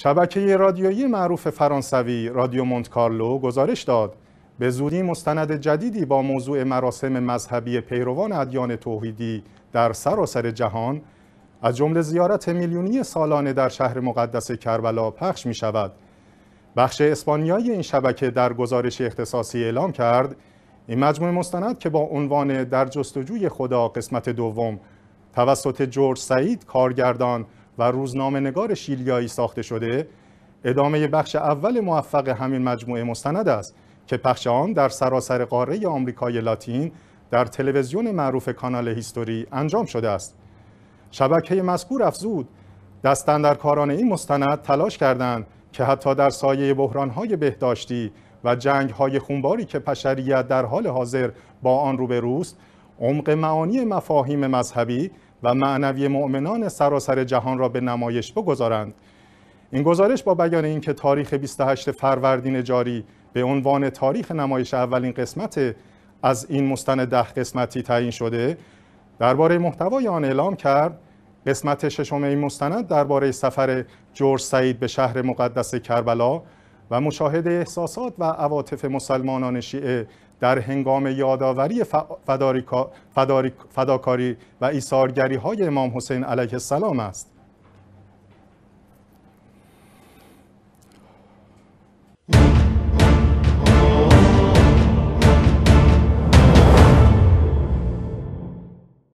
شبکه رادیویی معروف فرانسوی رادیو مونت کارلو گزارش داد به زودی مستند جدیدی با موضوع مراسم مذهبی پیروان ادیان توحیدی در سراسر جهان از جمله زیارت میلیونی سالانه در شهر مقدس کربلا پخش می شود. بخش اسپانیایی این شبکه در گزارش اختصاصی اعلام کرد این مجموعه مستند که با عنوان در جستجوی خدا قسمت دوم توسط جورج سعید کارگردان و روزنامه نگار شیلیایی ساخته شده ادامه بخش اول موفق همین مجموعه مستند است که پخش آن در سراسر قاره آمریکای لاتین در تلویزیون معروف کانال هیستوری انجام شده است شبکه مذکور افزود کاران این مستند تلاش کردند که حتی در سایه بحرانهای بهداشتی و جنگهای خونباری که پشریت در حال حاضر با آن روبروست عمق معانی مفاهیم مذهبی و معنوی مؤمنان سراسر جهان را به نمایش بگذارند این گزارش با بیان اینکه تاریخ 28 فروردین جاری به عنوان تاریخ نمایش اولین قسمت از این مستند ده قسمتی تعیین شده درباره محتوای آن اعلام کرد قسمت ششم این مستند درباره سفر جورج سعید به شهر مقدس کربلا و مشاهده احساسات و عواطف مسلمانان شیعه در هنگام یادآوری فداکاری و ایثارگری های امام حسین علیه السلام است